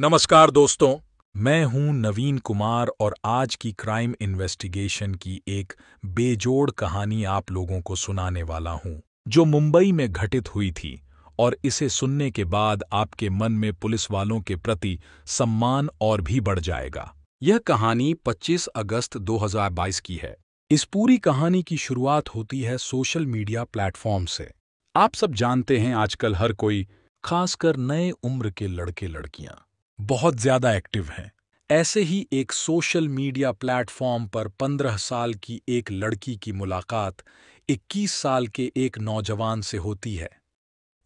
नमस्कार दोस्तों मैं हूं नवीन कुमार और आज की क्राइम इन्वेस्टिगेशन की एक बेजोड़ कहानी आप लोगों को सुनाने वाला हूं जो मुंबई में घटित हुई थी और इसे सुनने के बाद आपके मन में पुलिस वालों के प्रति सम्मान और भी बढ़ जाएगा यह कहानी 25 अगस्त 2022 की है इस पूरी कहानी की शुरुआत होती है सोशल मीडिया प्लेटफॉर्म से आप सब जानते हैं आजकल हर कोई खासकर नए उम्र के लड़के लड़कियां बहुत ज्यादा एक्टिव हैं ऐसे ही एक सोशल मीडिया प्लेटफॉर्म पर 15 साल की एक लड़की की मुलाकात 21 साल के एक नौजवान से होती है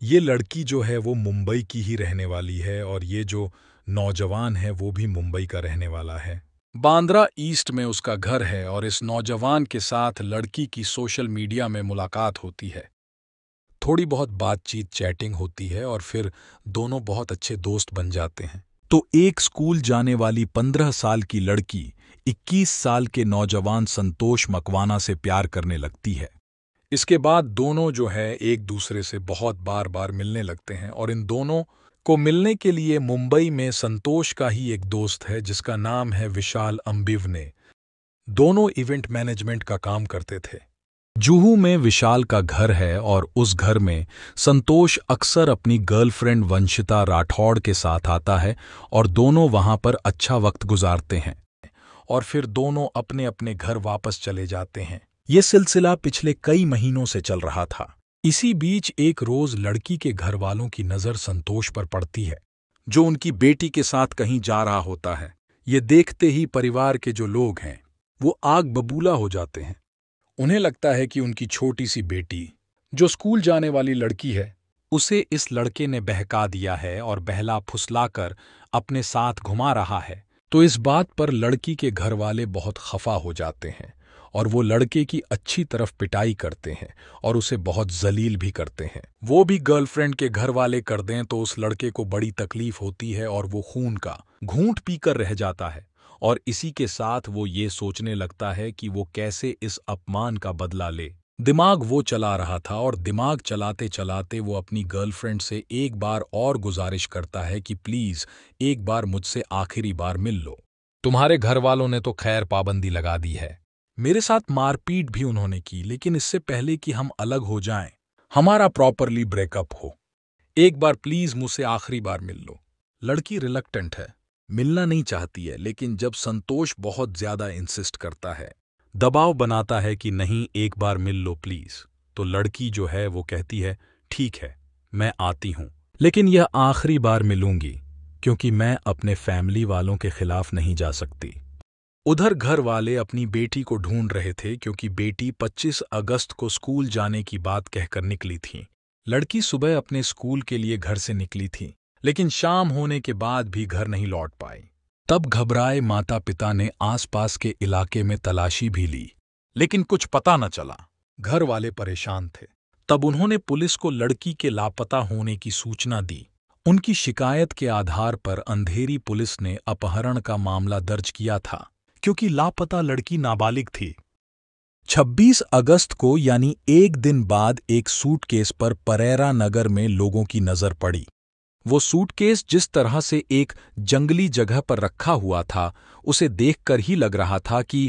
ये लड़की जो है वो मुंबई की ही रहने वाली है और ये जो नौजवान है वो भी मुंबई का रहने वाला है बांद्रा ईस्ट में उसका घर है और इस नौजवान के साथ लड़की की सोशल मीडिया में मुलाकात होती है थोड़ी बहुत बातचीत चैटिंग होती है और फिर दोनों बहुत अच्छे दोस्त बन जाते हैं तो एक स्कूल जाने वाली पंद्रह साल की लड़की इक्कीस साल के नौजवान संतोष मकवाना से प्यार करने लगती है इसके बाद दोनों जो है एक दूसरे से बहुत बार बार मिलने लगते हैं और इन दोनों को मिलने के लिए मुंबई में संतोष का ही एक दोस्त है जिसका नाम है विशाल अम्बिवने दोनों इवेंट मैनेजमेंट का काम करते थे जुहू में विशाल का घर है और उस घर में संतोष अक्सर अपनी गर्लफ्रेंड वंशिता राठौड़ के साथ आता है और दोनों वहां पर अच्छा वक्त गुजारते हैं और फिर दोनों अपने अपने घर वापस चले जाते हैं ये सिलसिला पिछले कई महीनों से चल रहा था इसी बीच एक रोज लड़की के घर वालों की नज़र संतोष पर पड़ती है जो उनकी बेटी के साथ कहीं जा रहा होता है ये देखते ही परिवार के जो लोग हैं वो आग बबूला हो जाते हैं उन्हें लगता है कि उनकी छोटी सी बेटी जो स्कूल जाने वाली लड़की है उसे इस लड़के ने बहका दिया है और बहला फुसलाकर अपने साथ घुमा रहा है तो इस बात पर लड़की के घर वाले बहुत खफा हो जाते हैं और वो लड़के की अच्छी तरफ पिटाई करते हैं और उसे बहुत जलील भी करते हैं वो भी गर्लफ्रेंड के घर वाले कर दें तो उस लड़के को बड़ी तकलीफ होती है और वो खून का घूंट पीकर रह जाता है और इसी के साथ वो ये सोचने लगता है कि वो कैसे इस अपमान का बदला ले दिमाग वो चला रहा था और दिमाग चलाते चलाते वो अपनी गर्लफ्रेंड से एक बार और गुजारिश करता है कि प्लीज़ एक बार मुझसे आखिरी बार मिल लो तुम्हारे घर वालों ने तो खैर पाबंदी लगा दी है मेरे साथ मारपीट भी उन्होंने की लेकिन इससे पहले कि हम अलग हो जाएं, हमारा प्रॉपरली ब्रेकअप हो एक बार प्लीज़ मुझसे आखिरी बार मिल लो लड़की रिलक्टेंट है मिलना नहीं चाहती है लेकिन जब संतोष बहुत ज्यादा इंसिस्ट करता है दबाव बनाता है कि नहीं एक बार मिल लो प्लीज तो लड़की जो है वो कहती है ठीक है मैं आती हूं लेकिन यह आखिरी बार मिलूंगी क्योंकि मैं अपने फैमिली वालों के खिलाफ नहीं जा सकती उधर घर वाले अपनी बेटी को ढूंढ रहे थे क्योंकि बेटी 25 अगस्त को स्कूल जाने की बात कहकर निकली थी लड़की सुबह अपने स्कूल के लिए घर से निकली थी लेकिन शाम होने के बाद भी घर नहीं लौट पाई तब घबराए माता पिता ने आसपास के इलाके में तलाशी भी ली लेकिन कुछ पता न चला घर वाले परेशान थे तब उन्होंने पुलिस को लड़की के लापता होने की सूचना दी उनकी शिकायत के आधार पर अंधेरी पुलिस ने अपहरण का मामला दर्ज किया था क्योंकि लापता लड़की नाबालिग थी 26 अगस्त को यानी एक दिन बाद एक सूटकेस पर परेरा नगर में लोगों की नजर पड़ी वो सूटकेस जिस तरह से एक जंगली जगह पर रखा हुआ था उसे देखकर ही लग रहा था कि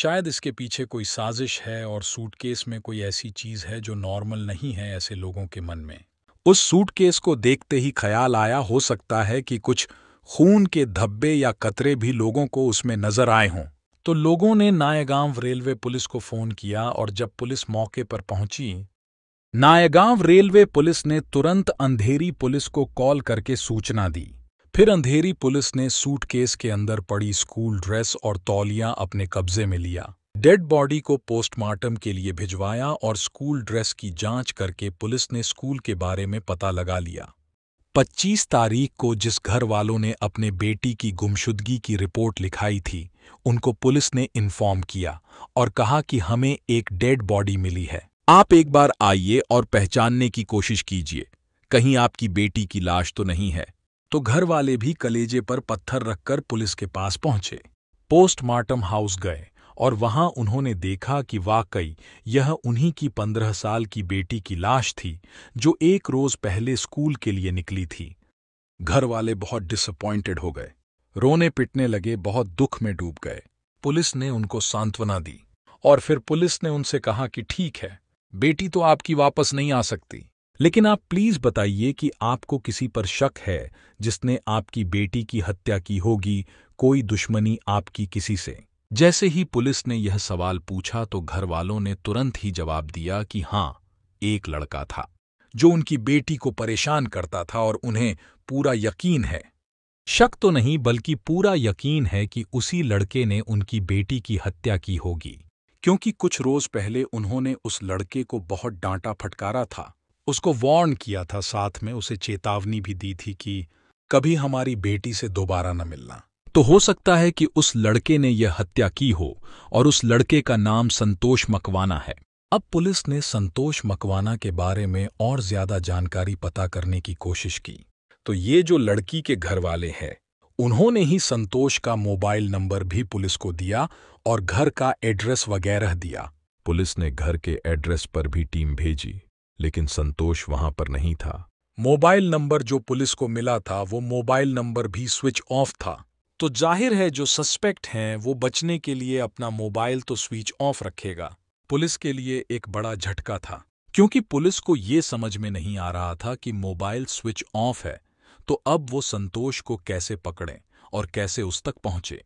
शायद इसके पीछे कोई साजिश है और सूटकेस में कोई ऐसी चीज है जो नॉर्मल नहीं है ऐसे लोगों के मन में उस सूटकेस को देखते ही ख्याल आया हो सकता है कि कुछ खून के धब्बे या कतरे भी लोगों को उसमें नजर आए हों तो लोगों ने नायगांव रेलवे पुलिस को फोन किया और जब पुलिस मौके पर पहुंची नायगांव रेलवे पुलिस ने तुरंत अंधेरी पुलिस को कॉल करके सूचना दी फिर अंधेरी पुलिस ने सूटकेस के अंदर पड़ी स्कूल ड्रेस और तौलिया अपने कब्जे में लिया डेड बॉडी को पोस्टमार्टम के लिए भिजवाया और स्कूल ड्रेस की जांच करके पुलिस ने स्कूल के बारे में पता लगा लिया 25 तारीख को जिस घर वालों ने अपने बेटी की गुमशुदगी की रिपोर्ट लिखाई थी उनको पुलिस ने इन्फॉर्म किया और कहा कि हमें एक डेड बॉडी मिली है आप एक बार आइए और पहचानने की कोशिश कीजिए कहीं आपकी बेटी की लाश तो नहीं है तो घर वाले भी कलेजे पर पत्थर रखकर पुलिस के पास पहुंचे पोस्टमार्टम हाउस गए और वहां उन्होंने देखा कि वाकई यह उन्हीं की पंद्रह साल की बेटी की लाश थी जो एक रोज पहले स्कूल के लिए निकली थी घर वाले बहुत डिसअपॉइंटेड हो गए रोने पिटने लगे बहुत दुख में डूब गए पुलिस ने उनको सांत्वना दी और फिर पुलिस ने उनसे कहा कि ठीक है बेटी तो आपकी वापस नहीं आ सकती लेकिन आप प्लीज बताइए कि आपको किसी पर शक है जिसने आपकी बेटी की हत्या की होगी कोई दुश्मनी आपकी किसी से जैसे ही पुलिस ने यह सवाल पूछा तो घर वालों ने तुरंत ही जवाब दिया कि हाँ एक लड़का था जो उनकी बेटी को परेशान करता था और उन्हें पूरा यकीन है शक तो नहीं बल्कि पूरा यकीन है कि उसी लड़के ने उनकी बेटी की हत्या की होगी क्योंकि कुछ रोज पहले उन्होंने उस लड़के को बहुत डांटा फटकारा था उसको वार्न किया था साथ में उसे चेतावनी भी दी थी कि कभी हमारी बेटी से दोबारा न मिलना तो हो सकता है कि उस लड़के ने यह हत्या की हो और उस लड़के का नाम संतोष मकवाना है अब पुलिस ने संतोष मकवाना के बारे में और ज्यादा जानकारी पता करने की कोशिश की तो ये जो लड़की के घर वाले हैं उन्होंने ही संतोष का मोबाइल नंबर भी पुलिस को दिया और घर का एड्रेस वगैरह दिया पुलिस ने घर के एड्रेस पर भी टीम भेजी लेकिन संतोष वहां पर नहीं था मोबाइल नंबर जो पुलिस को मिला था वो मोबाइल नंबर भी स्विच ऑफ था तो जाहिर है जो सस्पेक्ट हैं वो बचने के लिए अपना मोबाइल तो स्विच ऑफ रखेगा पुलिस के लिए एक बड़ा झटका था क्योंकि पुलिस को ये समझ में नहीं आ रहा था कि मोबाइल स्विच ऑफ है तो अब वो संतोष को कैसे पकड़ें और कैसे उस तक पहुंचे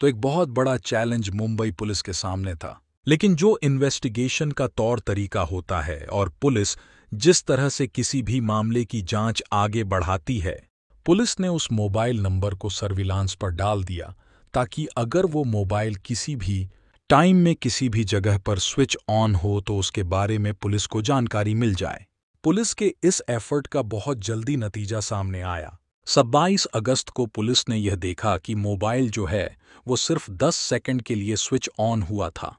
तो एक बहुत बड़ा चैलेंज मुंबई पुलिस के सामने था लेकिन जो इन्वेस्टिगेशन का तौर तरीका होता है और पुलिस जिस तरह से किसी भी मामले की जांच आगे बढ़ाती है पुलिस ने उस मोबाइल नंबर को सर्विलांस पर डाल दिया ताकि अगर वो मोबाइल किसी भी टाइम में किसी भी जगह पर स्विच ऑन हो तो उसके बारे में पुलिस को जानकारी मिल जाए पुलिस के इस एफर्ट का बहुत जल्दी नतीजा सामने आया 27 अगस्त को पुलिस ने यह देखा कि मोबाइल जो है वो सिर्फ 10 सेकंड के लिए स्विच ऑन हुआ था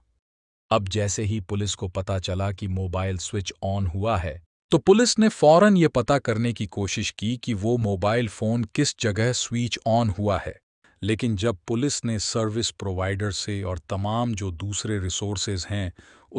अब जैसे ही पुलिस को पता चला कि मोबाइल स्विच ऑन हुआ है तो पुलिस ने फौरन ये पता करने की कोशिश की कि वो मोबाइल फोन किस जगह स्विच ऑन हुआ है लेकिन जब पुलिस ने सर्विस प्रोवाइडर से और तमाम जो दूसरे रिसोर्सेज हैं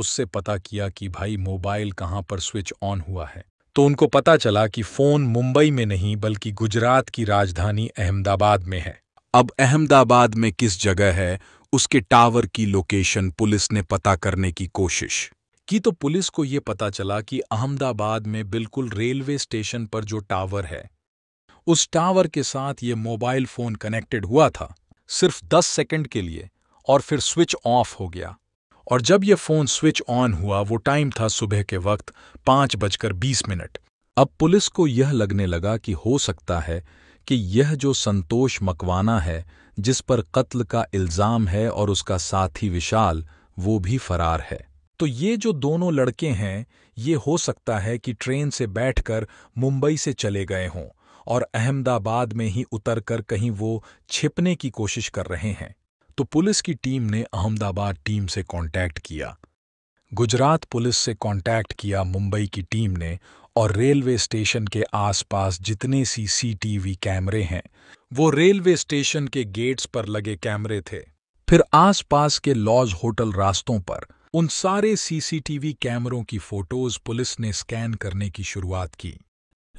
उससे पता किया कि भाई मोबाइल कहाँ पर स्विच ऑन हुआ है तो उनको पता चला कि फ़ोन मुंबई में नहीं बल्कि गुजरात की राजधानी अहमदाबाद में है अब अहमदाबाद में किस जगह है उसके टावर की लोकेशन पुलिस ने पता करने की कोशिश की तो पुलिस को ये पता चला कि अहमदाबाद में बिल्कुल रेलवे स्टेशन पर जो टावर है उस टावर के साथ ये मोबाइल फोन कनेक्टेड हुआ था सिर्फ 10 सेकंड के लिए और फिर स्विच ऑफ हो गया और जब यह फोन स्विच ऑन हुआ वो टाइम था सुबह के वक्त पाँच बजकर बीस मिनट अब पुलिस को यह लगने लगा कि हो सकता है कि यह जो संतोष मकवाना है जिस पर कत्ल का इल्ज़ाम है और उसका साथी विशाल वो भी फरार है तो ये जो दोनों लड़के हैं ये हो सकता है कि ट्रेन से बैठकर मुंबई से चले गए हों और अहमदाबाद में ही उतरकर कहीं वो छिपने की कोशिश कर रहे हैं तो पुलिस की टीम ने अहमदाबाद टीम से कांटेक्ट किया गुजरात पुलिस से कांटेक्ट किया मुंबई की टीम ने और रेलवे स्टेशन के आसपास जितने सी सीसीटीवी कैमरे हैं वो रेलवे स्टेशन के गेट्स पर लगे कैमरे थे फिर आसपास के लॉज होटल रास्तों पर उन सारे सीसीटीवी कैमरों की फोटोज पुलिस ने स्कैन करने की शुरुआत की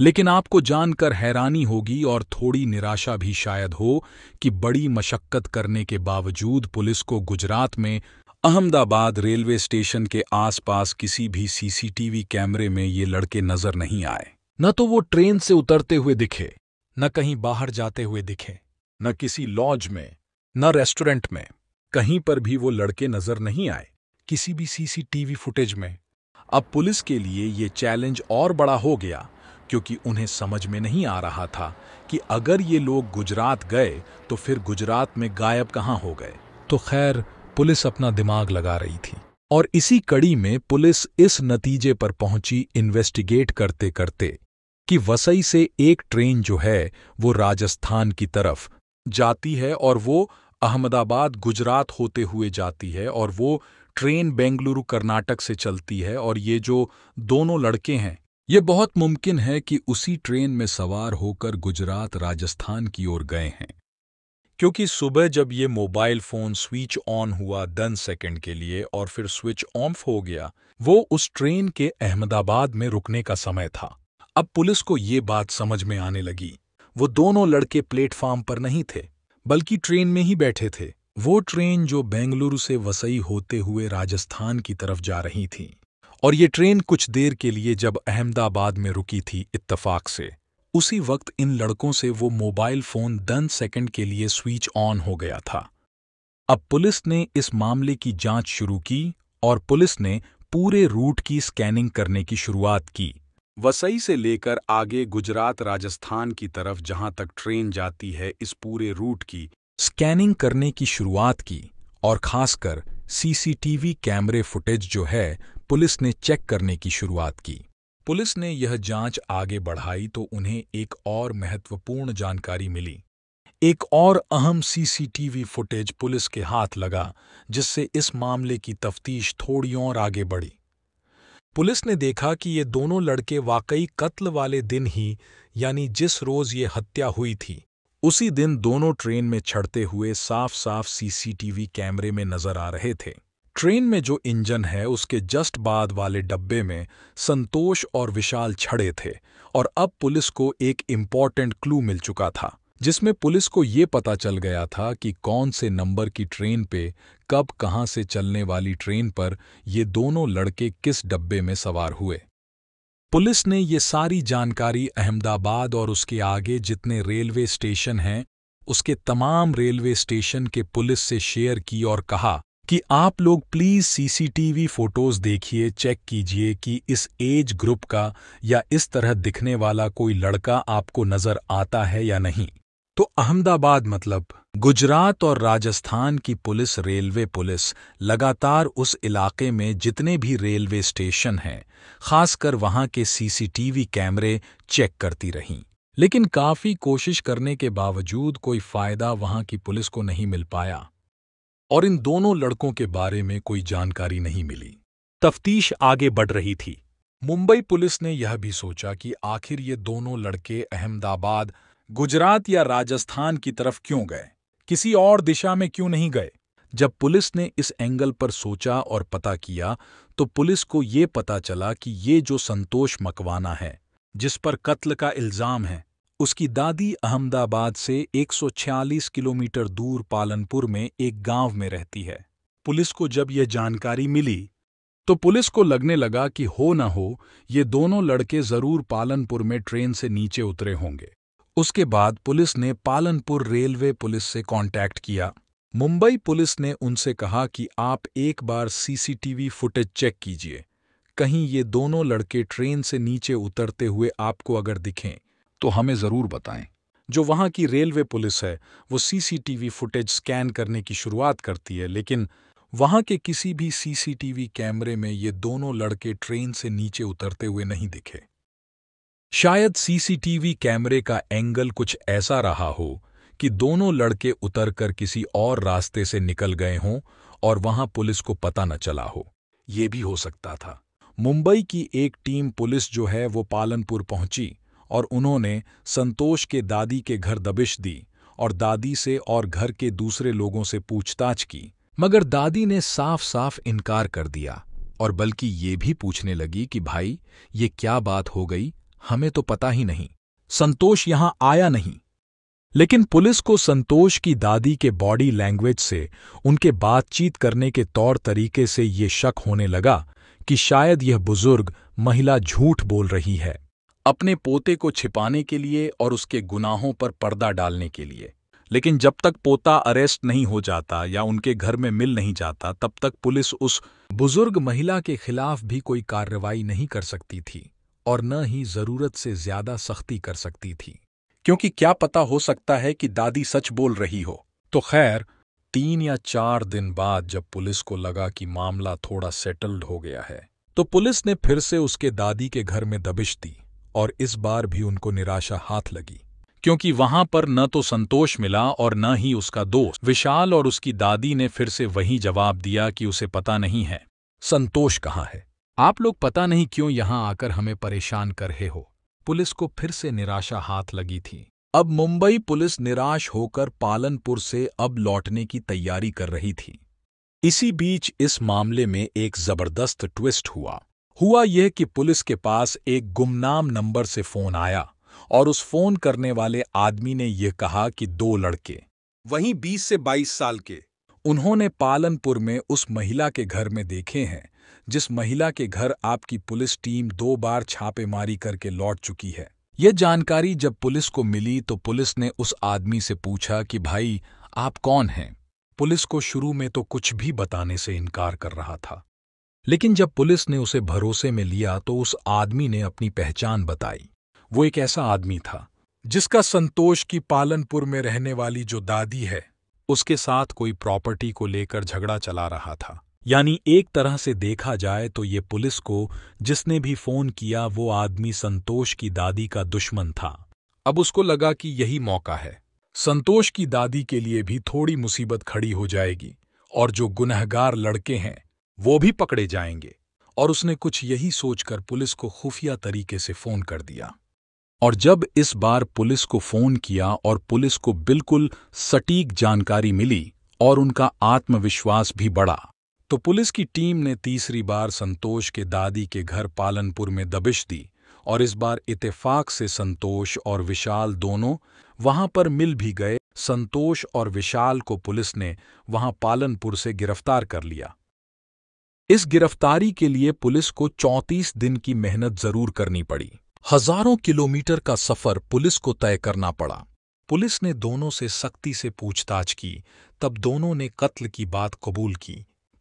लेकिन आपको जानकर हैरानी होगी और थोड़ी निराशा भी शायद हो कि बड़ी मशक्कत करने के बावजूद पुलिस को गुजरात में अहमदाबाद रेलवे स्टेशन के आसपास किसी भी सीसीटीवी कैमरे में ये लड़के नजर नहीं आए न तो वो ट्रेन से उतरते हुए दिखे न कहीं बाहर जाते हुए दिखे न किसी लॉज में न रेस्टोरेंट में कहीं पर भी वो लड़के नजर नहीं आए किसी भी सीसीटीवी फुटेज में अब पुलिस के लिए ये चैलेंज और बड़ा हो गया क्योंकि उन्हें समझ में नहीं आ रहा था कि अगर ये लोग गुजरात गए तो फिर गुजरात में गायब कहाँ हो गए तो खैर पुलिस अपना दिमाग लगा रही थी और इसी कड़ी में पुलिस इस नतीजे पर पहुंची इन्वेस्टिगेट करते करते कि वसई से एक ट्रेन जो है वो राजस्थान की तरफ जाती है और वो अहमदाबाद गुजरात होते हुए जाती है और वो ट्रेन बेंगलुरु कर्नाटक से चलती है और ये जो दोनों लड़के हैं ये बहुत मुमकिन है कि उसी ट्रेन में सवार होकर गुजरात राजस्थान की ओर गए हैं क्योंकि सुबह जब ये मोबाइल फोन स्विच ऑन हुआ दन सेकंड के लिए और फिर स्विच ऑफ हो गया वो उस ट्रेन के अहमदाबाद में रुकने का समय था अब पुलिस को ये बात समझ में आने लगी वो दोनों लड़के प्लेटफार्म पर नहीं थे बल्कि ट्रेन में ही बैठे थे वो ट्रेन जो बेंगलुरु से वसई होते हुए राजस्थान की तरफ जा रही थी और ये ट्रेन कुछ देर के लिए जब अहमदाबाद में रुकी थी इत्तफाक से उसी वक्त इन लड़कों से वो मोबाइल फ़ोन दन सेकंड के लिए स्विच ऑन हो गया था अब पुलिस ने इस मामले की जांच शुरू की और पुलिस ने पूरे रूट की स्कैनिंग करने की शुरुआत की वसई से लेकर आगे गुजरात राजस्थान की तरफ जहां तक ट्रेन जाती है इस पूरे रूट की स्कैनिंग करने की शुरुआत की और खासकर सीसीटीवी कैमरे फुटेज जो है पुलिस ने चेक करने की शुरुआत की पुलिस ने यह जांच आगे बढ़ाई तो उन्हें एक और महत्वपूर्ण जानकारी मिली एक और अहम सीसीटीवी फुटेज पुलिस के हाथ लगा जिससे इस मामले की तफ्तीश थोड़ी और आगे बढ़ी पुलिस ने देखा कि ये दोनों लड़के वाकई कत्ल वाले दिन ही यानी जिस रोज ये हत्या हुई थी उसी दिन दोनों ट्रेन में चढ़ते हुए साफ साफ सीसीटीवी कैमरे में नजर आ रहे थे ट्रेन में जो इंजन है उसके जस्ट बाद वाले डब्बे में संतोष और विशाल छड़े थे और अब पुलिस को एक इम्पॉर्टेंट क्लू मिल चुका था जिसमें पुलिस को ये पता चल गया था कि कौन से नंबर की ट्रेन पे कब कहाँ से चलने वाली ट्रेन पर ये दोनों लड़के किस डब्बे में सवार हुए पुलिस ने ये सारी जानकारी अहमदाबाद और उसके आगे जितने रेलवे स्टेशन हैं उसके तमाम रेलवे स्टेशन के पुलिस से शेयर की और कहा कि आप लोग प्लीज़ सीसीटीवी फोटोज़ देखिए चेक कीजिए कि इस एज ग्रुप का या इस तरह दिखने वाला कोई लड़का आपको नज़र आता है या नहीं तो अहमदाबाद मतलब गुजरात और राजस्थान की पुलिस रेलवे पुलिस लगातार उस इलाके में जितने भी रेलवे स्टेशन हैं खासकर वहां के सीसीटीवी कैमरे चेक करती रहीं लेकिन काफ़ी कोशिश करने के बावजूद कोई फ़ायदा वहां की पुलिस को नहीं मिल पाया और इन दोनों लड़कों के बारे में कोई जानकारी नहीं मिली तफ्तीश आगे बढ़ रही थी मुंबई पुलिस ने यह भी सोचा कि आखिर ये दोनों लड़के अहमदाबाद गुजरात या राजस्थान की तरफ क्यों गए किसी और दिशा में क्यों नहीं गए जब पुलिस ने इस एंगल पर सोचा और पता किया तो पुलिस को ये पता चला कि ये जो संतोष मकवाना है जिस पर कत्ल का इल्ज़ाम है उसकी दादी अहमदाबाद से 146 किलोमीटर दूर पालनपुर में एक गांव में रहती है पुलिस को जब यह जानकारी मिली तो पुलिस को लगने लगा कि हो न हो ये दोनों लड़के जरूर पालनपुर में ट्रेन से नीचे उतरे होंगे उसके बाद पुलिस ने पालनपुर रेलवे पुलिस से कांटेक्ट किया मुंबई पुलिस ने उनसे कहा कि आप एक बार सीसीटीवी फुटेज चेक कीजिए कहीं ये दोनों लड़के ट्रेन से नीचे उतरते हुए आपको अगर दिखें तो हमें ज़रूर बताएं जो वहां की रेलवे पुलिस है वो सीसीटीवी फुटेज स्कैन करने की शुरुआत करती है लेकिन वहां के किसी भी सीसीटीवी कैमरे में ये दोनों लड़के ट्रेन से नीचे उतरते हुए नहीं दिखे शायद सीसीटीवी कैमरे का एंगल कुछ ऐसा रहा हो कि दोनों लड़के उतरकर किसी और रास्ते से निकल गए हों और वहां पुलिस को पता न चला हो ये भी हो सकता था मुंबई की एक टीम पुलिस जो है वो पालनपुर पहुंची और उन्होंने संतोष के दादी के घर दबिश दी और दादी से और घर के दूसरे लोगों से पूछताछ की मगर दादी ने साफ साफ इनकार कर दिया और बल्कि ये भी पूछने लगी कि भाई ये क्या बात हो गई हमें तो पता ही नहीं संतोष यहां आया नहीं लेकिन पुलिस को संतोष की दादी के बॉडी लैंग्वेज से उनके बातचीत करने के तौर तरीके से ये शक होने लगा कि शायद यह बुजुर्ग महिला झूठ बोल रही है अपने पोते को छिपाने के लिए और उसके गुनाहों पर पर्दा डालने के लिए लेकिन जब तक पोता अरेस्ट नहीं हो जाता या उनके घर में मिल नहीं जाता तब तक पुलिस उस बुजुर्ग महिला के खिलाफ भी कोई कार्रवाई नहीं कर सकती थी और न ही जरूरत से ज्यादा सख्ती कर सकती थी क्योंकि क्या पता हो सकता है कि दादी सच बोल रही हो तो खैर तीन या चार दिन बाद जब पुलिस को लगा कि मामला थोड़ा सेटल्ड हो गया है तो पुलिस ने फिर से उसके दादी के घर में दबिश दी और इस बार भी उनको निराशा हाथ लगी क्योंकि वहां पर न तो संतोष मिला और न ही उसका दोस्त विशाल और उसकी दादी ने फिर से वही जवाब दिया कि उसे पता नहीं है संतोष कहाँ है आप लोग पता नहीं क्यों यहाँ आकर हमें परेशान कर रहे हो पुलिस को फिर से निराशा हाथ लगी थी अब मुंबई पुलिस निराश होकर पालनपुर से अब लौटने की तैयारी कर रही थी इसी बीच इस मामले में एक जबरदस्त ट्विस्ट हुआ हुआ यह कि पुलिस के पास एक गुमनाम नंबर से फोन आया और उस फोन करने वाले आदमी ने यह कहा कि दो लड़के वहीं 20 से 22 साल के उन्होंने पालनपुर में उस महिला के घर में देखे हैं जिस महिला के घर आपकी पुलिस टीम दो बार छापेमारी करके लौट चुकी है यह जानकारी जब पुलिस को मिली तो पुलिस ने उस आदमी से पूछा कि भाई आप कौन हैं पुलिस को शुरू में तो कुछ भी बताने से इनकार कर रहा था लेकिन जब पुलिस ने उसे भरोसे में लिया तो उस आदमी ने अपनी पहचान बताई वो एक ऐसा आदमी था जिसका संतोष की पालनपुर में रहने वाली जो दादी है उसके साथ कोई प्रॉपर्टी को लेकर झगड़ा चला रहा था यानी एक तरह से देखा जाए तो ये पुलिस को जिसने भी फोन किया वो आदमी संतोष की दादी का दुश्मन था अब उसको लगा कि यही मौका है संतोष की दादी के लिए भी थोड़ी मुसीबत खड़ी हो जाएगी और जो गुनहगार लड़के हैं वो भी पकड़े जाएंगे और उसने कुछ यही सोचकर पुलिस को खुफिया तरीके से फोन कर दिया और जब इस बार पुलिस को फोन किया और पुलिस को बिल्कुल सटीक जानकारी मिली और उनका आत्मविश्वास भी बढ़ा तो पुलिस की टीम ने तीसरी बार संतोष के दादी के घर पालनपुर में दबिश दी और इस बार इतफ़ाक़ से संतोष और विशाल दोनों वहां पर मिल भी गए संतोष और विशाल को पुलिस ने वहां पालनपुर से गिरफ्तार कर लिया इस गिरफ्तारी के लिए पुलिस को 34 दिन की मेहनत जरूर करनी पड़ी हजारों किलोमीटर का सफर पुलिस को तय करना पड़ा पुलिस ने दोनों से सख्ती से पूछताछ की तब दोनों ने कत्ल की बात कबूल की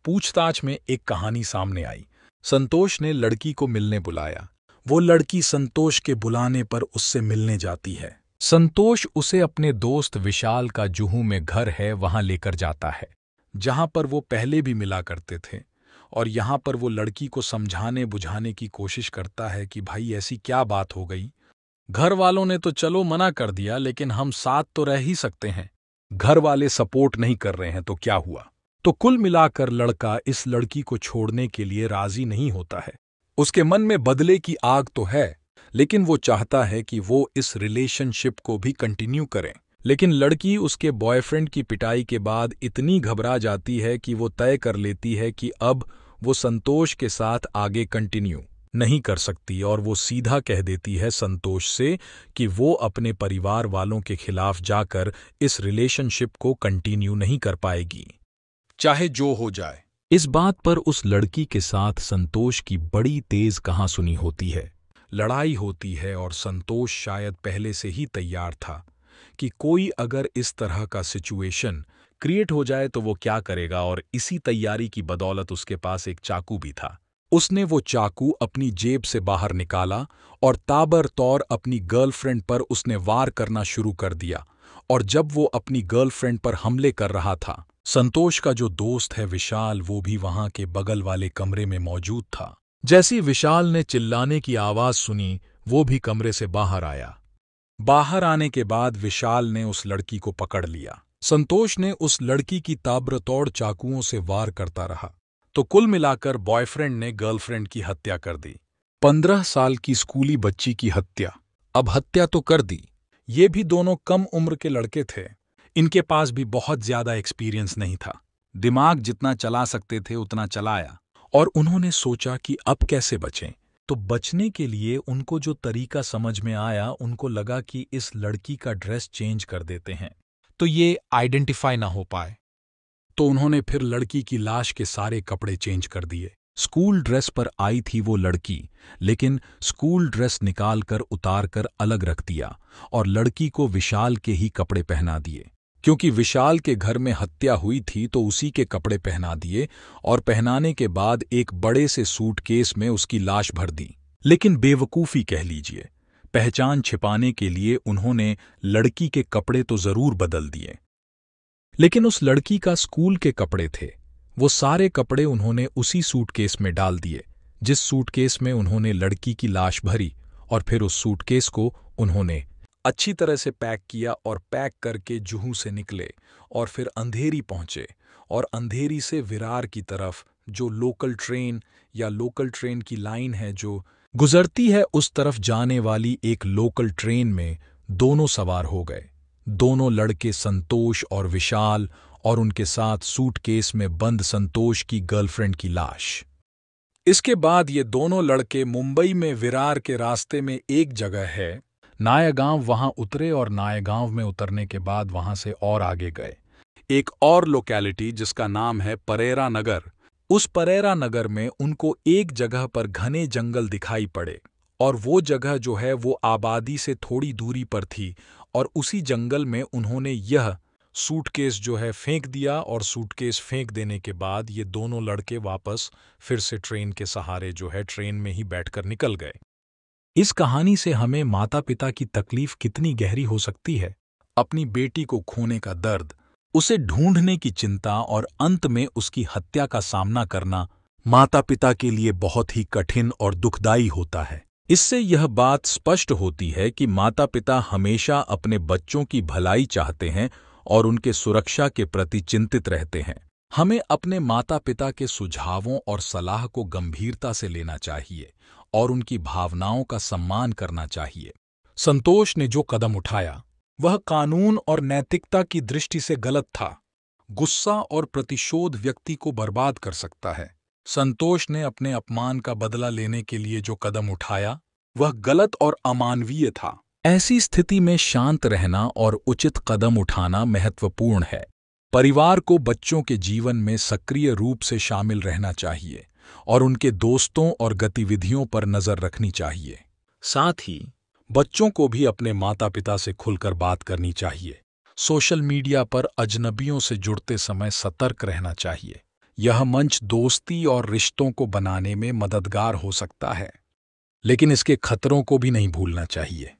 पूछताछ में एक कहानी सामने आई संतोष ने लड़की को मिलने बुलाया वो लड़की संतोष के बुलाने पर उससे मिलने जाती है संतोष उसे अपने दोस्त विशाल का जुहू में घर है वहां लेकर जाता है जहां पर वो पहले भी मिला करते थे और यहाँ पर वो लड़की को समझाने बुझाने की कोशिश करता है कि भाई ऐसी क्या बात हो गई घर वालों ने तो चलो मना कर दिया लेकिन हम साथ तो रह ही सकते हैं घर वाले सपोर्ट नहीं कर रहे हैं तो क्या हुआ तो कुल मिलाकर लड़का इस लड़की को छोड़ने के लिए राजी नहीं होता है उसके मन में बदले की आग तो है लेकिन वो चाहता है कि वो इस रिलेशनशिप को भी कंटिन्यू करें लेकिन लड़की उसके बॉयफ्रेंड की पिटाई के बाद इतनी घबरा जाती है कि वो तय कर लेती है कि अब वो संतोष के साथ आगे कंटिन्यू नहीं कर सकती और वो सीधा कह देती है संतोष से कि वो अपने परिवार वालों के खिलाफ जाकर इस रिलेशनशिप को कंटिन्यू नहीं कर पाएगी चाहे जो हो जाए इस बात पर उस लड़की के साथ संतोष की बड़ी तेज कहाँ सुनी होती है लड़ाई होती है और संतोष शायद पहले से ही तैयार था कि कोई अगर इस तरह का सिचुएशन क्रिएट हो जाए तो वो क्या करेगा और इसी तैयारी की बदौलत उसके पास एक चाकू भी था उसने वो चाकू अपनी जेब से बाहर निकाला और ताबर तौर अपनी गर्लफ्रेंड पर उसने वार करना शुरू कर दिया और जब वो अपनी गर्लफ्रेंड पर हमले कर रहा था संतोष का जो दोस्त है विशाल वो भी वहां के बगल वाले कमरे में मौजूद था जैसी विशाल ने चिल्लाने की आवाज सुनी वो भी कमरे से बाहर आया बाहर आने के बाद विशाल ने उस लड़की को पकड़ लिया संतोष ने उस लड़की की ताब्रतोड़ चाकुओं से वार करता रहा तो कुल मिलाकर बॉयफ्रेंड ने गर्लफ्रेंड की हत्या कर दी पंद्रह साल की स्कूली बच्ची की हत्या अब हत्या तो कर दी ये भी दोनों कम उम्र के लड़के थे इनके पास भी बहुत ज्यादा एक्सपीरियंस नहीं था दिमाग जितना चला सकते थे उतना चलाया और उन्होंने सोचा कि अब कैसे बचें तो बचने के लिए उनको जो तरीका समझ में आया उनको लगा कि इस लड़की का ड्रेस चेंज कर देते हैं तो ये आइडेंटिफाई ना हो पाए तो उन्होंने फिर लड़की की लाश के सारे कपड़े चेंज कर दिए स्कूल ड्रेस पर आई थी वो लड़की लेकिन स्कूल ड्रेस निकालकर उतारकर उतार कर अलग रख दिया और लड़की को विशाल के ही कपड़े पहना दिए क्योंकि विशाल के घर में हत्या हुई थी तो उसी के कपड़े पहना दिए और पहनाने के बाद एक बड़े से सूटकेस में उसकी लाश भर दी लेकिन बेवकूफ़ी कह लीजिए पहचान छिपाने के लिए उन्होंने लड़की के कपड़े तो जरूर बदल दिए लेकिन उस लड़की का स्कूल के कपड़े थे वो सारे कपड़े उन्होंने उसी सूटकेस में डाल दिए जिस सूटकेस में उन्होंने लड़की की लाश भरी और फिर उस सूटकेस को उन्होंने अच्छी तरह से पैक किया और पैक करके जुहू से निकले और फिर अंधेरी पहुंचे और अंधेरी से विरार की तरफ जो लोकल ट्रेन या लोकल ट्रेन की लाइन है जो गुजरती है उस तरफ जाने वाली एक लोकल ट्रेन में दोनों सवार हो गए दोनों लड़के संतोष और विशाल और उनके साथ सूटकेस में बंद संतोष की गर्लफ्रेंड की लाश इसके बाद ये दोनों लड़के मुंबई में विरार के रास्ते में एक जगह है नायगांव वहां उतरे और नायागांव में उतरने के बाद वहां से और आगे गए एक और लोकेलिटी जिसका नाम है परेरा नगर उस परेरा नगर में उनको एक जगह पर घने जंगल दिखाई पड़े और वो जगह जो है वो आबादी से थोड़ी दूरी पर थी और उसी जंगल में उन्होंने यह सूटकेस जो है फेंक दिया और सूटकेस फेंक देने के बाद ये दोनों लड़के वापस फिर से ट्रेन के सहारे जो है ट्रेन में ही बैठकर निकल गए इस कहानी से हमें माता पिता की तकलीफ कितनी गहरी हो सकती है अपनी बेटी को खोने का दर्द उसे ढूंढने की चिंता और अंत में उसकी हत्या का सामना करना माता पिता के लिए बहुत ही कठिन और दुखदायी होता है इससे यह बात स्पष्ट होती है कि माता पिता हमेशा अपने बच्चों की भलाई चाहते हैं और उनके सुरक्षा के प्रति चिंतित रहते हैं हमें अपने माता पिता के सुझावों और सलाह को गंभीरता से लेना चाहिए और उनकी भावनाओं का सम्मान करना चाहिए संतोष ने जो कदम उठाया वह कानून और नैतिकता की दृष्टि से गलत था गुस्सा और प्रतिशोध व्यक्ति को बर्बाद कर सकता है संतोष ने अपने अपमान का बदला लेने के लिए जो कदम उठाया वह गलत और अमानवीय था ऐसी स्थिति में शांत रहना और उचित कदम उठाना महत्वपूर्ण है परिवार को बच्चों के जीवन में सक्रिय रूप से शामिल रहना चाहिए और उनके दोस्तों और गतिविधियों पर नज़र रखनी चाहिए साथ ही बच्चों को भी अपने माता पिता से खुलकर बात करनी चाहिए सोशल मीडिया पर अजनबियों से जुड़ते समय सतर्क रहना चाहिए यह मंच दोस्ती और रिश्तों को बनाने में मददगार हो सकता है लेकिन इसके खतरों को भी नहीं भूलना चाहिए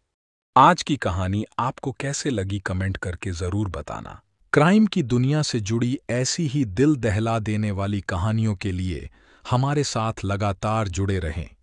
आज की कहानी आपको कैसे लगी कमेंट करके ज़रूर बताना क्राइम की दुनिया से जुड़ी ऐसी ही दिल दहला देने वाली कहानियों के लिए हमारे साथ लगातार जुड़े रहें